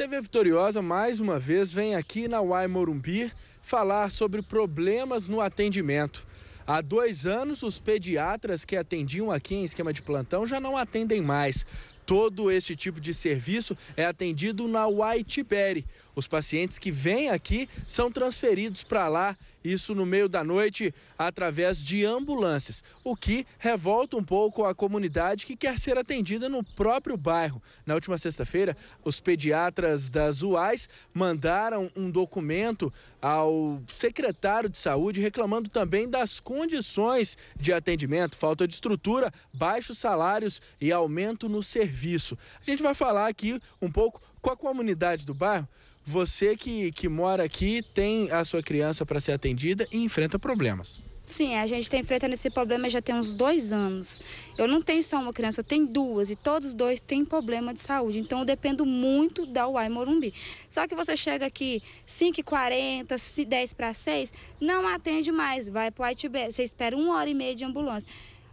TV Vitoriosa, mais uma vez, vem aqui na UAI Morumbi falar sobre problemas no atendimento. Há dois anos, os pediatras que atendiam aqui em esquema de plantão já não atendem mais. Todo esse tipo de serviço é atendido na Waitipere. Os pacientes que vêm aqui são transferidos para lá, isso no meio da noite, através de ambulâncias, o que revolta um pouco a comunidade que quer ser atendida no próprio bairro. Na última sexta-feira, os pediatras das Uais mandaram um documento ao secretário de saúde reclamando também das condições de atendimento, falta de estrutura, baixos salários e aumento no serviço serviço. A gente vai falar aqui um pouco com a comunidade do bairro. Você que, que mora aqui tem a sua criança para ser atendida e enfrenta problemas. Sim, a gente está enfrentando esse problema já tem uns dois anos. Eu não tenho só uma criança, eu tenho duas e todos dois têm problema de saúde. Então eu dependo muito da UAI Morumbi. Só que você chega aqui 5h40, 10 para 6, não atende mais, vai para o Aitibé. Você espera uma hora e meia de ambulância.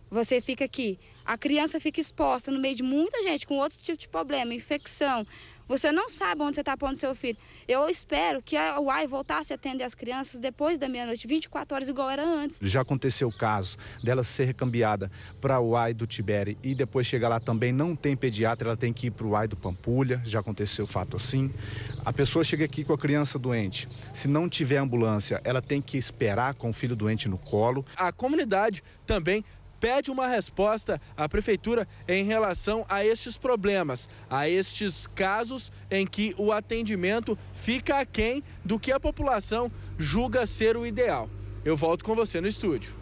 Você fica aqui. A criança fica exposta no meio de muita gente com outros tipos de problema, infecção. Você não sabe onde você está pondo seu filho. Eu espero que a UAI voltasse a atender as crianças depois da meia-noite, 24 horas, igual era antes. Já aconteceu o caso dela ser recambiada para a UAI do Tibere e depois chegar lá também não tem pediatra, ela tem que ir para o UAI do Pampulha. Já aconteceu o fato assim. A pessoa chega aqui com a criança doente. Se não tiver ambulância, ela tem que esperar com o filho doente no colo. A comunidade também pede uma resposta à prefeitura em relação a estes problemas, a estes casos em que o atendimento fica aquém do que a população julga ser o ideal. Eu volto com você no estúdio.